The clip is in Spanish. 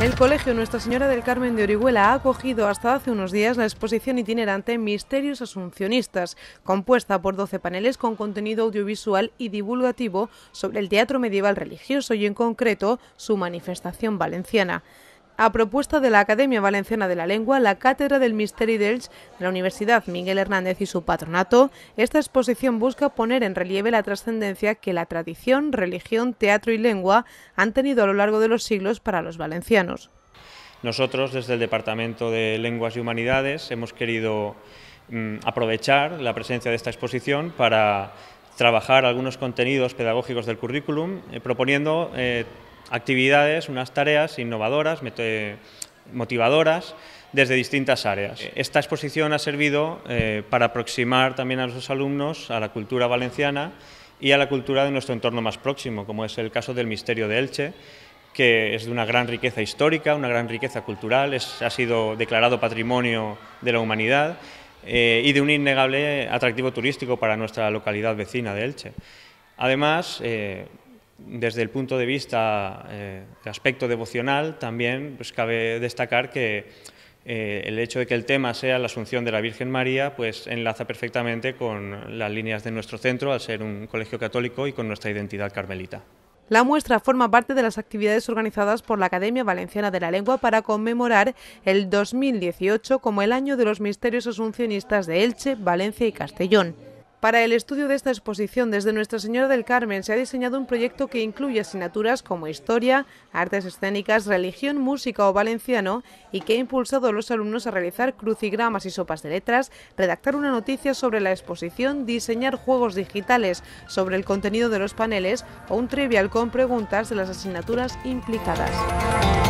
El Colegio Nuestra Señora del Carmen de Orihuela ha acogido hasta hace unos días la exposición itinerante Misterios Asuncionistas, compuesta por 12 paneles con contenido audiovisual y divulgativo sobre el teatro medieval religioso y en concreto su manifestación valenciana a propuesta de la Academia Valenciana de la Lengua, la Cátedra del Misteri d'Elx, de la Universidad Miguel Hernández y su patronato, esta exposición busca poner en relieve la trascendencia que la tradición, religión, teatro y lengua han tenido a lo largo de los siglos para los valencianos. Nosotros, desde el Departamento de Lenguas y Humanidades, hemos querido mm, aprovechar la presencia de esta exposición para trabajar algunos contenidos pedagógicos del currículum, eh, proponiendo eh, actividades, unas tareas innovadoras, motivadoras, desde distintas áreas. Esta exposición ha servido eh, para aproximar también a nuestros alumnos a la cultura valenciana y a la cultura de nuestro entorno más próximo, como es el caso del Misterio de Elche, que es de una gran riqueza histórica, una gran riqueza cultural, es, ha sido declarado Patrimonio de la Humanidad eh, y de un innegable atractivo turístico para nuestra localidad vecina de Elche. Además, eh, desde el punto de vista eh, de aspecto devocional, también pues, cabe destacar que eh, el hecho de que el tema sea la Asunción de la Virgen María, pues enlaza perfectamente con las líneas de nuestro centro, al ser un colegio católico y con nuestra identidad carmelita. La muestra forma parte de las actividades organizadas por la Academia Valenciana de la Lengua para conmemorar el 2018 como el año de los misterios asuncionistas de Elche, Valencia y Castellón. Para el estudio de esta exposición, desde Nuestra Señora del Carmen se ha diseñado un proyecto que incluye asignaturas como historia, artes escénicas, religión, música o valenciano y que ha impulsado a los alumnos a realizar crucigramas y sopas de letras, redactar una noticia sobre la exposición, diseñar juegos digitales sobre el contenido de los paneles o un trivial con preguntas de las asignaturas implicadas.